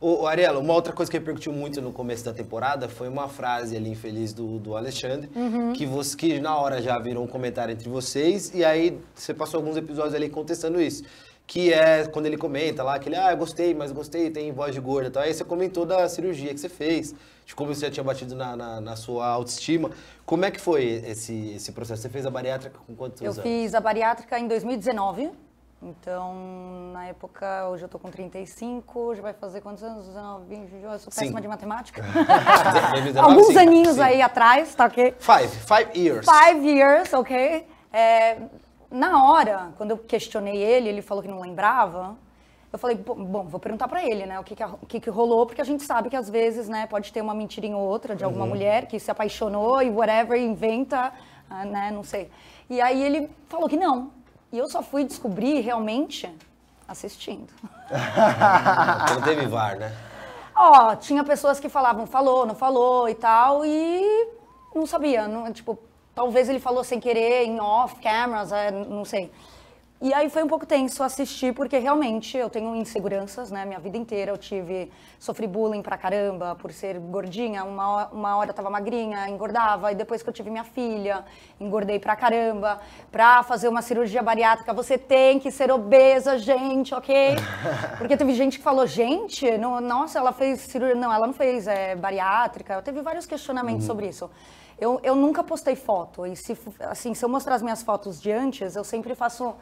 O Ariela, uma outra coisa que repercutiu muito no começo da temporada foi uma frase ali infeliz do, do Alexandre, uhum. que, você, que na hora já virou um comentário entre vocês, e aí você passou alguns episódios ali contestando isso. Que é quando ele comenta lá, que ele ah, gostei, mas gostei, tem voz de gorda e tal. Aí você comentou da cirurgia que você fez, de como você já tinha batido na, na, na sua autoestima. Como é que foi esse, esse processo? Você fez a bariátrica com quantos Eu anos? Eu fiz a bariátrica em 2019. Então, na época, hoje eu tô com 35, já vai fazer quantos anos? 19, 20, eu sou péssima Sim. de matemática. Alguns aninhos Sim. aí atrás, tá ok? Five, five years. Five years, ok? É, na hora, quando eu questionei ele, ele falou que não lembrava. Eu falei, bom, vou perguntar para ele, né, o que que, o que que, rolou, porque a gente sabe que às vezes, né, pode ter uma mentirinha ou outra de alguma uhum. mulher que se apaixonou e whatever, inventa, ah, né, não sei. E aí ele falou que não, e eu só fui descobrir realmente assistindo. não teve VAR, né? Ó, tinha pessoas que falavam, falou, não falou e tal, e não sabia. Não, tipo, talvez ele falou sem querer, em off cameras, é, não sei. E aí foi um pouco tenso assistir, porque realmente eu tenho inseguranças, né? Minha vida inteira eu tive, sofri bullying pra caramba por ser gordinha. Uma hora, uma hora eu tava magrinha, engordava. E depois que eu tive minha filha, engordei pra caramba. Pra fazer uma cirurgia bariátrica, você tem que ser obesa, gente, ok? Porque teve gente que falou, gente, não, nossa, ela fez cirurgia... Não, ela não fez é, bariátrica. Eu teve vários questionamentos uhum. sobre isso. Eu, eu nunca postei foto. E se, assim, se eu mostrar as minhas fotos de antes, eu sempre faço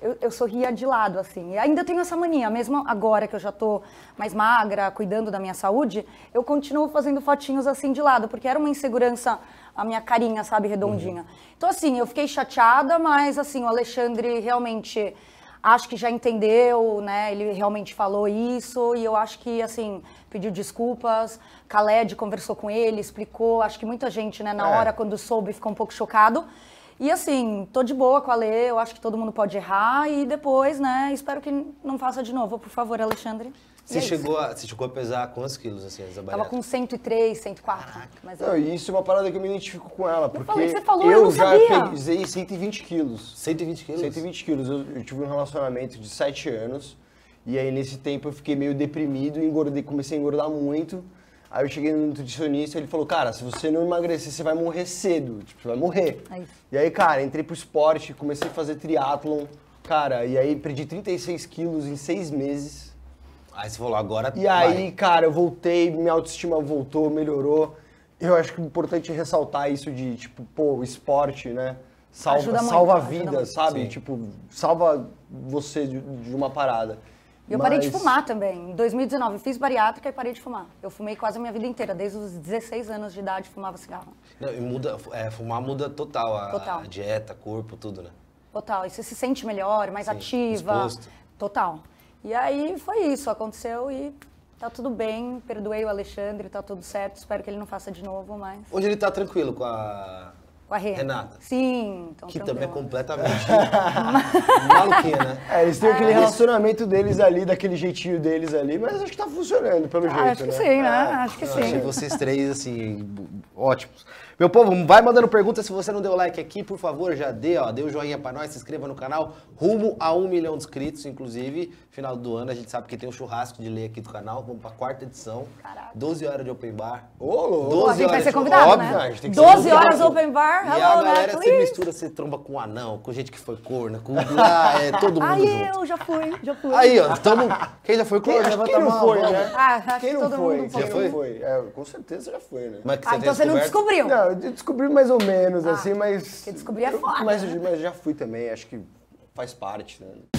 eu, eu, sorria de lado, assim. E ainda tenho essa mania, mesmo agora que eu já tô mais magra, cuidando da minha saúde, eu continuo fazendo fotinhos assim de lado, porque era uma insegurança a minha carinha, sabe, redondinha. Uhum. Então, assim, eu fiquei chateada, mas, assim, o Alexandre realmente acho que já entendeu, né? Ele realmente falou isso e eu acho que assim pediu desculpas. Khaled conversou com ele, explicou. Acho que muita gente, né, na é. hora quando soube ficou um pouco chocado. E assim, tô de boa com a Lê, eu acho que todo mundo pode errar e depois, né, espero que não faça de novo, por favor, Alexandre. Você, é chegou a, você chegou a pesar quantos quilos, assim, essa Tava com 103, 104. Mas eu... não, isso é uma parada que eu me identifico com ela, porque eu, falei, você falou, eu, eu já sabia. pesei 120 quilos. 120 quilos? 120 quilos. Eu, eu tive um relacionamento de 7 anos, e aí nesse tempo eu fiquei meio deprimido, engordei, comecei a engordar muito. Aí eu cheguei no nutricionista e ele falou, cara, se você não emagrecer, você vai morrer cedo, tipo, você vai morrer. Aí. É e aí, cara, entrei pro esporte, comecei a fazer triatlon, cara, e aí perdi 36 quilos em seis meses. Aí você falou, agora E vai. aí, cara, eu voltei, minha autoestima voltou, melhorou. Eu acho que é importante ressaltar isso de, tipo, pô, o esporte, né? Salva, muito, a vida, sabe? Sim. Tipo, salva você de, de uma parada. E eu Mas... parei de fumar também. Em 2019, fiz bariátrica e parei de fumar. Eu fumei quase a minha vida inteira, desde os 16 anos de idade, fumava cigarro. Não, e muda, é, fumar muda total a, total a, dieta, corpo, tudo, né? Total. E você se sente melhor, mais Sim, ativa. Disposto. Total. E aí foi isso, aconteceu e tá tudo bem. Perdoei o Alexandre, tá tudo certo. Espero que ele não faça de novo, mas. Hoje ele tá tranquilo com a com a Renata. Renata. Sim. Então que também é completamente maluquinha, né? É, eles têm aquele é. relacionamento deles ali, daquele jeitinho deles ali, mas acho que tá funcionando pelo ah, jeito, acho né? Que sim, né? Ah, acho que sim, né? acho que sim. vocês três, assim, ótimos. Meu povo, vai mandando perguntas. Se você não deu like aqui, por favor, já dê, ó, dê o um joinha pra nós, se inscreva no canal. Rumo a um milhão de inscritos, inclusive. Final do ano, a gente sabe que tem um churrasco de lei aqui do canal. Vamos pra quarta edição. Caraca. 12 horas de open bar. Ô, louco! A gente vai ser convidado, óbvio, né? 12 horas open bar e Hello, a galera, você mistura, você tromba com anão, com gente que foi corna, com... Ah, é todo mundo Aí junto. eu já fui, já fui. Aí, ó, tamo... quem já foi corna? Quem, acho quem não foi, né? Ah, acho quem não todo foi? mundo foi. Já foi? foi. É, com certeza já foi, né? Mas que você ah, então você não descobriu? Não, eu descobri mais ou menos, ah, assim, mas... Que descobri é foda. Mas, né? mas já fui também, acho que faz parte, né?